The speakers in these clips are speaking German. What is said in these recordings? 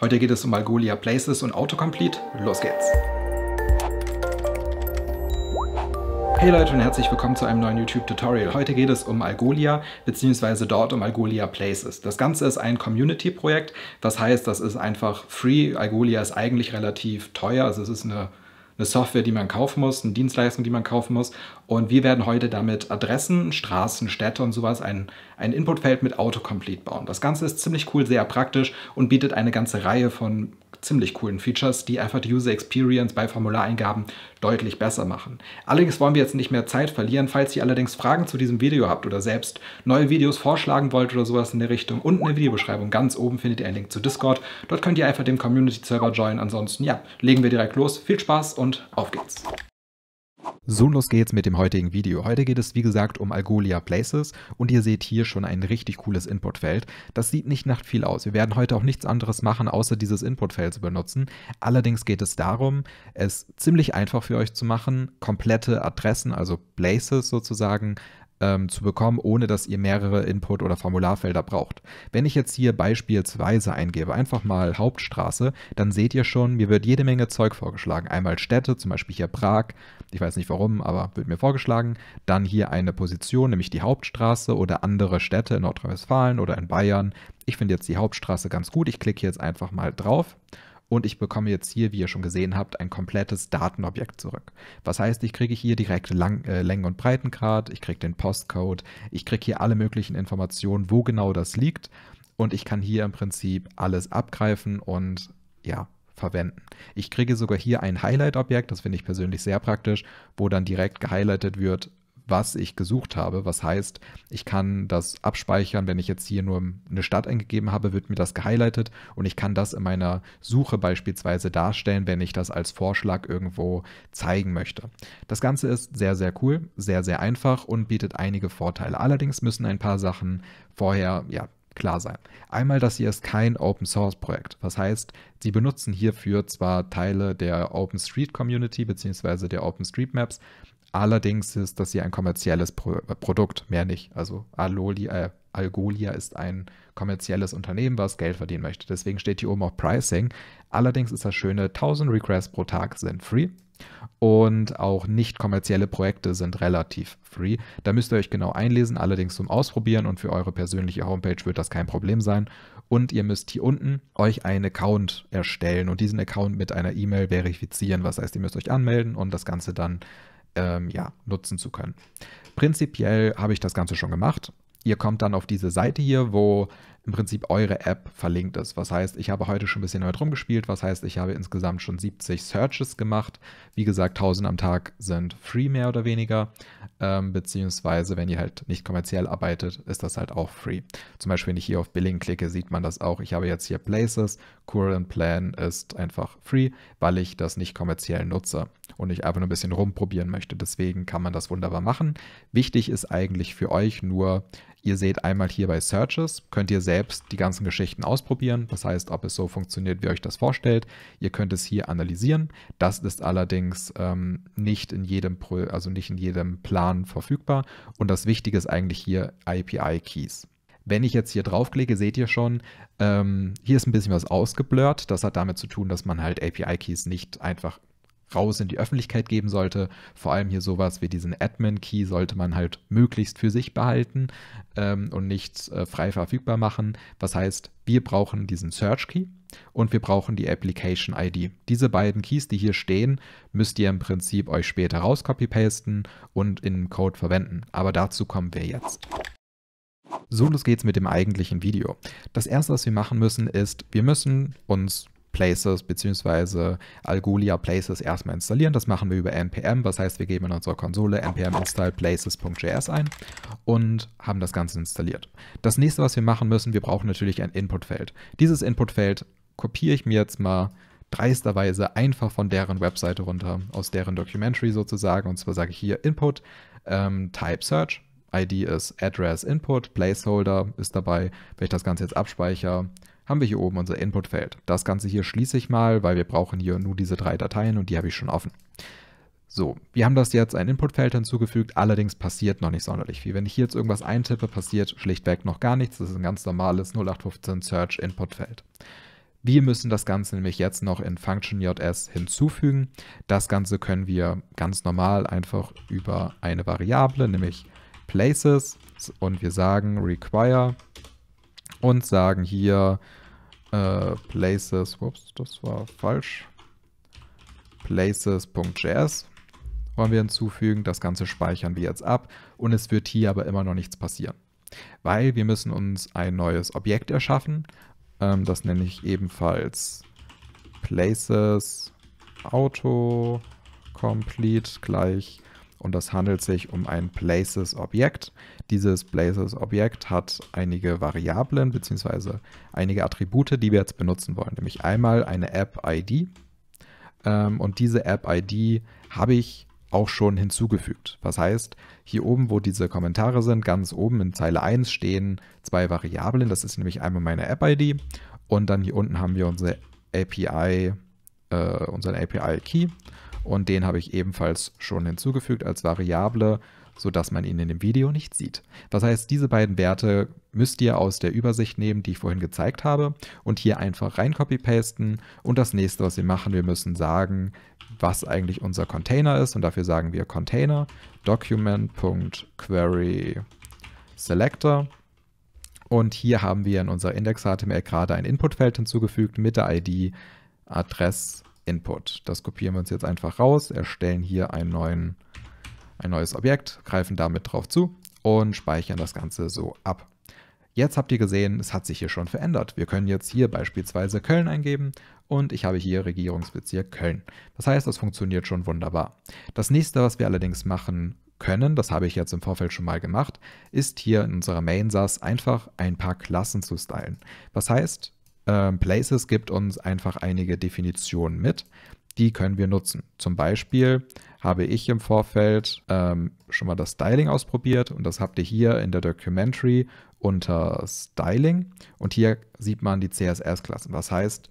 Heute geht es um Algolia Places und Autocomplete. Los geht's! Hey Leute und herzlich willkommen zu einem neuen YouTube-Tutorial. Heute geht es um Algolia bzw. dort um Algolia Places. Das Ganze ist ein Community-Projekt, das heißt, das ist einfach free. Algolia ist eigentlich relativ teuer, also es ist eine eine Software, die man kaufen muss, eine Dienstleistung, die man kaufen muss. Und wir werden heute damit Adressen, Straßen, Städte und sowas ein, ein Inputfeld mit Autocomplete bauen. Das Ganze ist ziemlich cool, sehr praktisch und bietet eine ganze Reihe von ziemlich coolen Features, die einfach die User Experience bei Formulareingaben deutlich besser machen. Allerdings wollen wir jetzt nicht mehr Zeit verlieren. Falls ihr allerdings Fragen zu diesem Video habt oder selbst neue Videos vorschlagen wollt oder sowas in der Richtung, unten in der Videobeschreibung ganz oben findet ihr einen Link zu Discord. Dort könnt ihr einfach dem Community-Server joinen. Ansonsten, ja, legen wir direkt los. Viel Spaß und auf geht's. So, los geht's mit dem heutigen Video. Heute geht es, wie gesagt, um Algolia Places und ihr seht hier schon ein richtig cooles Inputfeld. Das sieht nicht nach viel aus. Wir werden heute auch nichts anderes machen, außer dieses Inputfeld zu benutzen. Allerdings geht es darum, es ziemlich einfach für euch zu machen, komplette Adressen, also Places sozusagen, ähm, zu bekommen, ohne dass ihr mehrere Input- oder Formularfelder braucht. Wenn ich jetzt hier beispielsweise eingebe, einfach mal Hauptstraße, dann seht ihr schon, mir wird jede Menge Zeug vorgeschlagen. Einmal Städte, zum Beispiel hier Prag, ich weiß nicht warum, aber wird mir vorgeschlagen. Dann hier eine Position, nämlich die Hauptstraße oder andere Städte in Nordrhein-Westfalen oder in Bayern. Ich finde jetzt die Hauptstraße ganz gut. Ich klicke jetzt einfach mal drauf und ich bekomme jetzt hier, wie ihr schon gesehen habt, ein komplettes Datenobjekt zurück. Was heißt, ich kriege hier direkt Lang äh, Längen- und Breitengrad, ich kriege den Postcode, ich kriege hier alle möglichen Informationen, wo genau das liegt und ich kann hier im Prinzip alles abgreifen und ja, verwenden. Ich kriege sogar hier ein Highlight-Objekt, das finde ich persönlich sehr praktisch, wo dann direkt gehighlightet wird, was ich gesucht habe. Was heißt, ich kann das abspeichern, wenn ich jetzt hier nur eine Stadt eingegeben habe, wird mir das gehighlightet und ich kann das in meiner Suche beispielsweise darstellen, wenn ich das als Vorschlag irgendwo zeigen möchte. Das Ganze ist sehr, sehr cool, sehr, sehr einfach und bietet einige Vorteile. Allerdings müssen ein paar Sachen vorher, ja, klar sein. Einmal, dass hier ist kein Open Source Projekt. Was heißt, sie benutzen hierfür zwar Teile der Open Street Community bzw. der Open Street Maps, Allerdings ist das hier ein kommerzielles Pro äh, Produkt, mehr nicht. Also Alolia, äh, Algolia ist ein kommerzielles Unternehmen, was Geld verdienen möchte. Deswegen steht hier oben auch Pricing. Allerdings ist das Schöne, 1000 Requests pro Tag sind free. Und auch nicht kommerzielle Projekte sind relativ free. Da müsst ihr euch genau einlesen, allerdings zum Ausprobieren und für eure persönliche Homepage wird das kein Problem sein. Und ihr müsst hier unten euch einen Account erstellen und diesen Account mit einer E-Mail verifizieren. Was heißt, ihr müsst euch anmelden und das Ganze dann ähm, ja, nutzen zu können. Prinzipiell habe ich das Ganze schon gemacht. Ihr kommt dann auf diese Seite hier, wo im Prinzip eure App verlinkt ist. Was heißt, ich habe heute schon ein bisschen damit rumgespielt, was heißt, ich habe insgesamt schon 70 Searches gemacht. Wie gesagt, 1000 am Tag sind free mehr oder weniger, ähm, beziehungsweise wenn ihr halt nicht kommerziell arbeitet, ist das halt auch free. Zum Beispiel, wenn ich hier auf Billing klicke, sieht man das auch. Ich habe jetzt hier Places, Current Plan ist einfach free, weil ich das nicht kommerziell nutze und ich einfach nur ein bisschen rumprobieren möchte. Deswegen kann man das wunderbar machen. Wichtig ist eigentlich für euch nur, Ihr seht einmal hier bei Searches, könnt ihr selbst die ganzen Geschichten ausprobieren. Das heißt, ob es so funktioniert, wie ihr euch das vorstellt. Ihr könnt es hier analysieren. Das ist allerdings ähm, nicht, in jedem Pro also nicht in jedem Plan verfügbar. Und das Wichtige ist eigentlich hier API-Keys. Wenn ich jetzt hier draufklicke, seht ihr schon, ähm, hier ist ein bisschen was ausgeblurrt. Das hat damit zu tun, dass man halt API-Keys nicht einfach raus in die Öffentlichkeit geben sollte. Vor allem hier sowas wie diesen Admin-Key sollte man halt möglichst für sich behalten ähm, und nicht äh, frei verfügbar machen. Was heißt, wir brauchen diesen Search-Key und wir brauchen die Application-ID. Diese beiden Keys, die hier stehen, müsst ihr im Prinzip euch später raus pasten und in Code verwenden. Aber dazu kommen wir jetzt. So, los geht's mit dem eigentlichen Video. Das erste, was wir machen müssen, ist, wir müssen uns Places bzw. Algolia Places erstmal installieren. Das machen wir über npm, was heißt, wir geben in unserer Konsole npm install places.js ein und haben das Ganze installiert. Das nächste, was wir machen müssen, wir brauchen natürlich ein Inputfeld. Dieses Inputfeld kopiere ich mir jetzt mal dreisterweise einfach von deren Webseite runter, aus deren Documentary sozusagen. Und zwar sage ich hier Input, ähm, Type Search, ID ist Address Input, Placeholder ist dabei. Wenn ich das Ganze jetzt abspeichere, haben wir hier oben unser Input-Feld. Das Ganze hier schließe ich mal, weil wir brauchen hier nur diese drei Dateien und die habe ich schon offen. So, wir haben das jetzt ein Inputfeld hinzugefügt, allerdings passiert noch nicht sonderlich viel. Wenn ich hier jetzt irgendwas eintippe, passiert schlichtweg noch gar nichts. Das ist ein ganz normales 0815 Search Inputfeld. Wir müssen das Ganze nämlich jetzt noch in Function.js hinzufügen. Das Ganze können wir ganz normal einfach über eine Variable, nämlich places und wir sagen require und sagen hier äh, places, ups, das war falsch, places.js wollen wir hinzufügen. Das Ganze speichern wir jetzt ab und es wird hier aber immer noch nichts passieren, weil wir müssen uns ein neues Objekt erschaffen. Ähm, das nenne ich ebenfalls places auto complete gleich und das handelt sich um ein Places-Objekt. Dieses Places-Objekt hat einige Variablen bzw. einige Attribute, die wir jetzt benutzen wollen, nämlich einmal eine App-ID ähm, und diese App-ID habe ich auch schon hinzugefügt. Was heißt, hier oben, wo diese Kommentare sind, ganz oben in Zeile 1 stehen zwei Variablen. Das ist nämlich einmal meine App-ID und dann hier unten haben wir unsere API, äh, unseren API-Key und den habe ich ebenfalls schon hinzugefügt als Variable, sodass man ihn in dem Video nicht sieht. Das heißt, diese beiden Werte müsst ihr aus der Übersicht nehmen, die ich vorhin gezeigt habe und hier einfach rein copy-pasten und das nächste, was wir machen, wir müssen sagen, was eigentlich unser Container ist und dafür sagen wir Container document.querySelector und hier haben wir in unserer Index-HTML gerade ein Inputfeld hinzugefügt mit der ID Adress Input. Das kopieren wir uns jetzt einfach raus, erstellen hier einen neuen, ein neues Objekt, greifen damit drauf zu und speichern das Ganze so ab. Jetzt habt ihr gesehen, es hat sich hier schon verändert. Wir können jetzt hier beispielsweise Köln eingeben und ich habe hier Regierungsbezirk Köln. Das heißt, das funktioniert schon wunderbar. Das nächste, was wir allerdings machen können, das habe ich jetzt im Vorfeld schon mal gemacht, ist hier in unserer Main-SAS einfach ein paar Klassen zu stylen. Was heißt, ähm, Places gibt uns einfach einige Definitionen mit. Die können wir nutzen. Zum Beispiel habe ich im Vorfeld ähm, schon mal das Styling ausprobiert und das habt ihr hier in der Documentary unter Styling und hier sieht man die CSS-Klassen. Was heißt,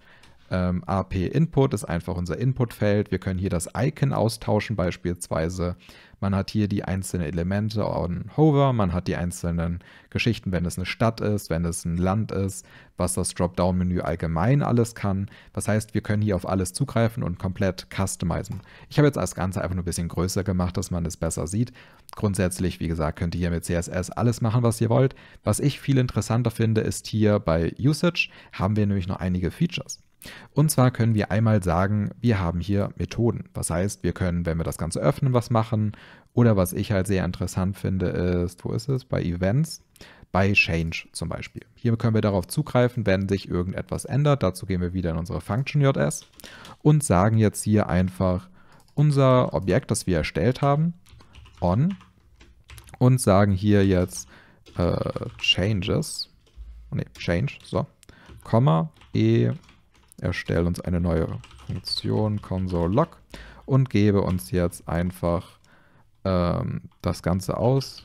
ähm, AP Input ist einfach unser Inputfeld. Wir können hier das Icon austauschen beispielsweise. Man hat hier die einzelnen Elemente on Hover, man hat die einzelnen Geschichten, wenn es eine Stadt ist, wenn es ein Land ist, was das Dropdown-Menü allgemein alles kann. Das heißt, wir können hier auf alles zugreifen und komplett customizen. Ich habe jetzt das Ganze einfach nur ein bisschen größer gemacht, dass man es besser sieht. Grundsätzlich, wie gesagt, könnt ihr hier mit CSS alles machen, was ihr wollt. Was ich viel interessanter finde, ist hier bei Usage haben wir nämlich noch einige Features. Und zwar können wir einmal sagen, wir haben hier Methoden. Was heißt, wir können, wenn wir das Ganze öffnen, was machen. Oder was ich halt sehr interessant finde, ist, wo ist es? Bei Events, bei Change zum Beispiel. Hier können wir darauf zugreifen, wenn sich irgendetwas ändert. Dazu gehen wir wieder in unsere Function JS und sagen jetzt hier einfach unser Objekt, das wir erstellt haben, on und sagen hier jetzt äh, Changes, ne, Change, so, Komma, E erstelle uns eine neue Funktion console.log und gebe uns jetzt einfach ähm, das Ganze aus.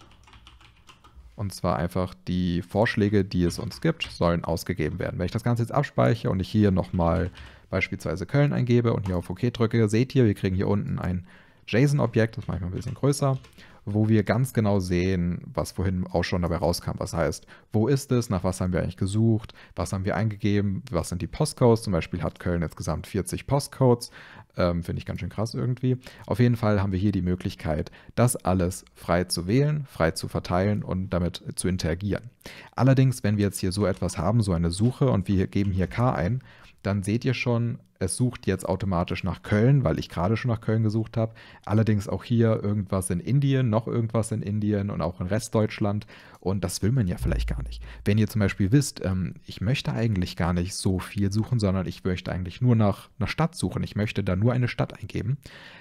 Und zwar einfach die Vorschläge, die es uns gibt, sollen ausgegeben werden. Wenn ich das Ganze jetzt abspeichere und ich hier nochmal beispielsweise Köln eingebe und hier auf OK drücke, seht ihr, wir kriegen hier unten ein JSON-Objekt, das mache ich mal ein bisschen größer wo wir ganz genau sehen, was vorhin auch schon dabei rauskam, was heißt, wo ist es, nach was haben wir eigentlich gesucht, was haben wir eingegeben, was sind die Postcodes, zum Beispiel hat Köln insgesamt 40 Postcodes, ähm, finde ich ganz schön krass irgendwie. Auf jeden Fall haben wir hier die Möglichkeit, das alles frei zu wählen, frei zu verteilen und damit zu interagieren. Allerdings, wenn wir jetzt hier so etwas haben, so eine Suche und wir geben hier K ein dann seht ihr schon, es sucht jetzt automatisch nach Köln, weil ich gerade schon nach Köln gesucht habe. Allerdings auch hier irgendwas in Indien, noch irgendwas in Indien und auch in Restdeutschland. Und das will man ja vielleicht gar nicht. Wenn ihr zum Beispiel wisst, ähm, ich möchte eigentlich gar nicht so viel suchen, sondern ich möchte eigentlich nur nach einer Stadt suchen. Ich möchte da nur eine Stadt eingeben.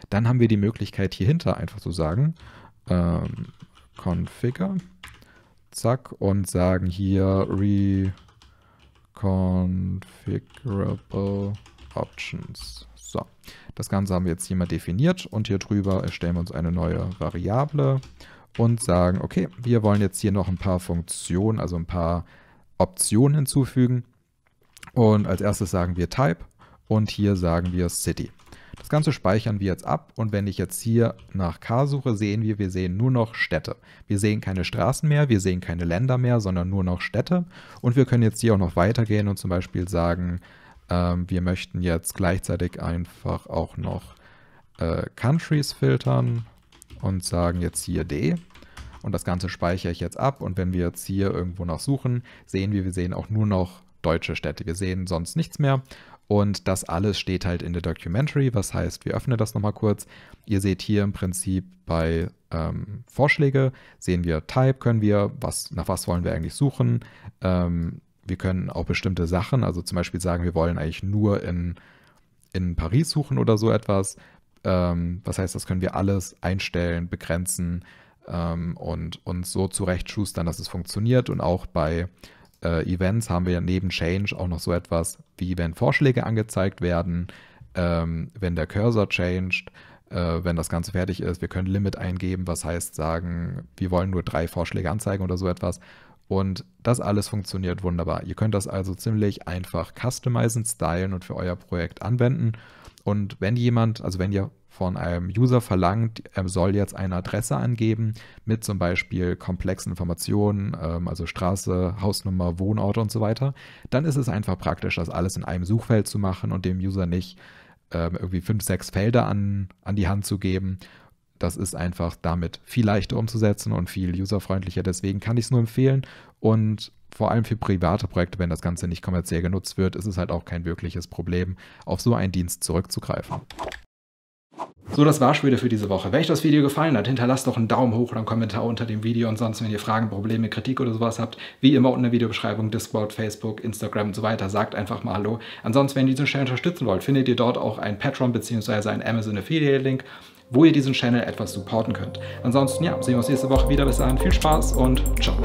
Dann haben wir die Möglichkeit hier hinter einfach zu sagen, ähm, Configure, zack, und sagen hier Re Configurable Options. So, das Ganze haben wir jetzt hier mal definiert und hier drüber erstellen wir uns eine neue Variable und sagen, okay, wir wollen jetzt hier noch ein paar Funktionen, also ein paar Optionen hinzufügen. Und als erstes sagen wir Type und hier sagen wir City. Das Ganze speichern wir jetzt ab und wenn ich jetzt hier nach K suche, sehen wir, wir sehen nur noch Städte. Wir sehen keine Straßen mehr, wir sehen keine Länder mehr, sondern nur noch Städte. Und wir können jetzt hier auch noch weitergehen und zum Beispiel sagen, ähm, wir möchten jetzt gleichzeitig einfach auch noch äh, Countries filtern und sagen jetzt hier D und das Ganze speichere ich jetzt ab und wenn wir jetzt hier irgendwo noch suchen, sehen wir, wir sehen auch nur noch deutsche Städte. Wir sehen sonst nichts mehr und das alles steht halt in der Documentary. Was heißt, wir öffnen das nochmal kurz. Ihr seht hier im Prinzip bei ähm, Vorschläge, sehen wir Type, können wir, was, nach was wollen wir eigentlich suchen. Ähm, wir können auch bestimmte Sachen, also zum Beispiel sagen, wir wollen eigentlich nur in, in Paris suchen oder so etwas. Ähm, was heißt, das können wir alles einstellen, begrenzen ähm, und uns so zurechtschustern, dass es funktioniert. Und auch bei äh, Events haben wir neben Change auch noch so etwas, wie wenn Vorschläge angezeigt werden, ähm, wenn der Cursor changed, äh, wenn das Ganze fertig ist. Wir können Limit eingeben, was heißt sagen, wir wollen nur drei Vorschläge anzeigen oder so etwas. Und das alles funktioniert wunderbar. Ihr könnt das also ziemlich einfach customizen, stylen und für euer Projekt anwenden. Und wenn jemand, also wenn ihr von einem User verlangt, er soll jetzt eine Adresse angeben mit zum Beispiel komplexen Informationen, ähm, also Straße, Hausnummer, Wohnort und so weiter, dann ist es einfach praktisch, das alles in einem Suchfeld zu machen und dem User nicht ähm, irgendwie fünf, sechs Felder an, an die Hand zu geben. Das ist einfach damit viel leichter umzusetzen und viel userfreundlicher. Deswegen kann ich es nur empfehlen. Und vor allem für private Projekte, wenn das Ganze nicht kommerziell genutzt wird, ist es halt auch kein wirkliches Problem, auf so einen Dienst zurückzugreifen. So, das war's wieder für diese Woche. Wenn euch das Video gefallen hat, hinterlasst doch einen Daumen hoch oder einen Kommentar unter dem Video. Ansonsten, wenn ihr Fragen, Probleme, Kritik oder sowas habt, wie immer unten in der Videobeschreibung, Discord, Facebook, Instagram und so weiter, sagt einfach mal Hallo. Ansonsten, wenn ihr diesen Channel unterstützen wollt, findet ihr dort auch einen Patreon bzw. einen Amazon Affiliate Link, wo ihr diesen Channel etwas supporten könnt. Ansonsten, ja, sehen wir uns nächste Woche wieder. Bis dahin, viel Spaß und ciao.